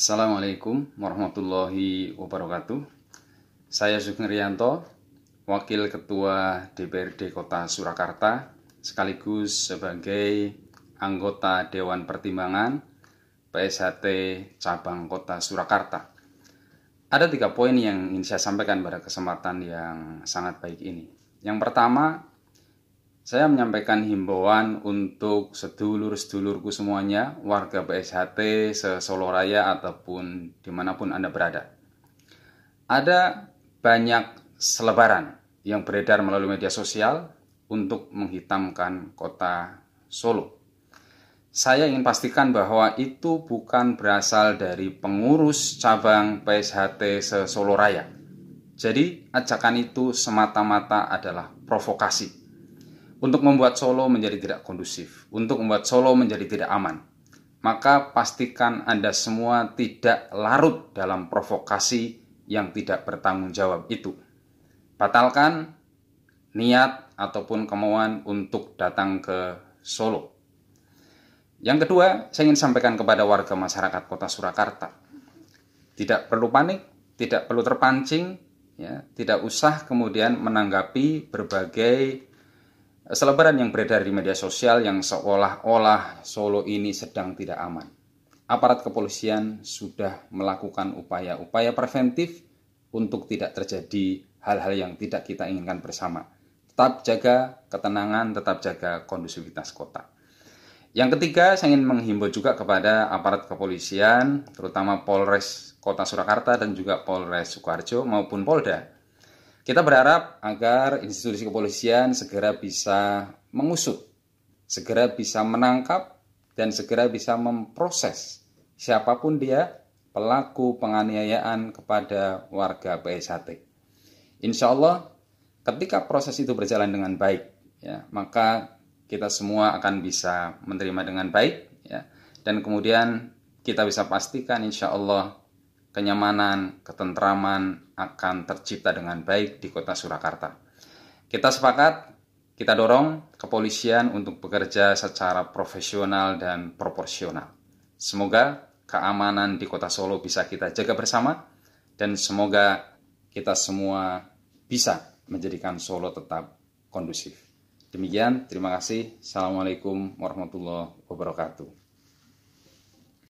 Assalamualaikum warahmatullahi wabarakatuh. Saya Sugeng Rianto, Wakil Ketua DPRD Kota Surakarta, sekaligus sebagai anggota Dewan Pertimbangan PSHT Cabang Kota Surakarta. Ada tiga poin yang ingin saya sampaikan pada kesempatan yang sangat baik ini. Yang pertama, saya menyampaikan himbauan untuk sedulur-sedulurku semuanya, warga BSHT, se-Solo Raya, ataupun dimanapun Anda berada. Ada banyak selebaran yang beredar melalui media sosial untuk menghitamkan kota Solo. Saya ingin pastikan bahwa itu bukan berasal dari pengurus cabang PSHT se-Solo Raya. Jadi, ajakan itu semata-mata adalah provokasi untuk membuat Solo menjadi tidak kondusif, untuk membuat Solo menjadi tidak aman. Maka pastikan Anda semua tidak larut dalam provokasi yang tidak bertanggung jawab itu. Batalkan niat ataupun kemauan untuk datang ke Solo. Yang kedua, saya ingin sampaikan kepada warga masyarakat Kota Surakarta. Tidak perlu panik, tidak perlu terpancing, ya, tidak usah kemudian menanggapi berbagai selebaran yang beredar di media sosial yang seolah-olah Solo ini sedang tidak aman. Aparat kepolisian sudah melakukan upaya-upaya preventif untuk tidak terjadi hal-hal yang tidak kita inginkan bersama. Tetap jaga ketenangan, tetap jaga kondusivitas kota. Yang ketiga, saya ingin menghimbau juga kepada aparat kepolisian, terutama Polres Kota Surakarta dan juga Polres Sukoharjo maupun Polda kita berharap agar institusi kepolisian segera bisa mengusut, segera bisa menangkap, dan segera bisa memproses siapapun dia pelaku penganiayaan kepada warga PSHT. Insya Allah, ketika proses itu berjalan dengan baik, ya, maka kita semua akan bisa menerima dengan baik, ya, dan kemudian kita bisa pastikan insya Allah kenyamanan, ketentraman akan tercipta dengan baik di kota Surakarta. Kita sepakat, kita dorong kepolisian untuk bekerja secara profesional dan proporsional. Semoga keamanan di kota Solo bisa kita jaga bersama dan semoga kita semua bisa menjadikan Solo tetap kondusif. Demikian, terima kasih. Assalamualaikum warahmatullahi wabarakatuh.